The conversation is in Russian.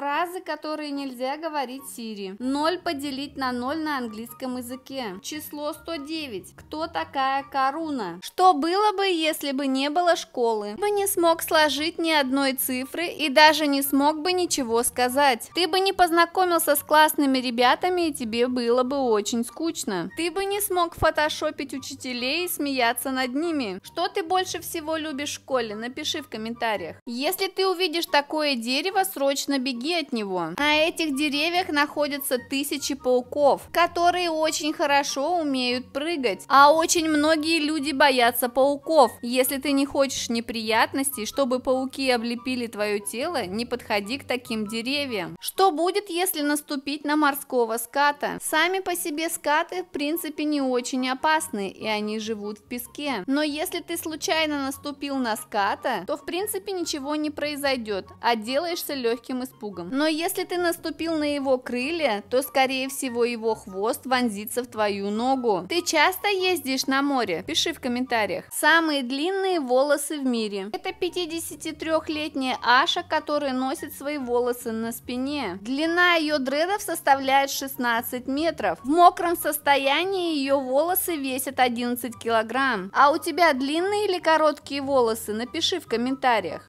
Фразы, которые нельзя говорить Сири. 0 поделить на 0 на английском языке. Число 109. Кто такая Каруна? Что было бы, если бы не было школы? Ты бы не смог сложить ни одной цифры и даже не смог бы ничего сказать. Ты бы не познакомился с классными ребятами и тебе было бы очень скучно. Ты бы не смог фотошопить учителей и смеяться над ними. Что ты больше всего любишь в школе? Напиши в комментариях. Если ты увидишь такое дерево, срочно беги беги от него. На этих деревьях находятся тысячи пауков, которые очень хорошо умеют прыгать. А очень многие люди боятся пауков. Если ты не хочешь неприятностей, чтобы пауки облепили твое тело, не подходи к таким деревьям. Что будет, если наступить на морского ската? Сами по себе скаты в принципе не очень опасны, и они живут в песке. Но если ты случайно наступил на ската, то в принципе ничего не произойдет, а делаешься легким испугом другом. Но если ты наступил на его крылья, то скорее всего его хвост вонзится в твою ногу. Ты часто ездишь на море? Пиши в комментариях. Самые длинные волосы в мире. Это 53-летняя Аша, которая носит свои волосы на спине. Длина ее дредов составляет 16 метров. В мокром состоянии ее волосы весят 11 килограмм. А у тебя длинные или короткие волосы? Напиши в комментариях.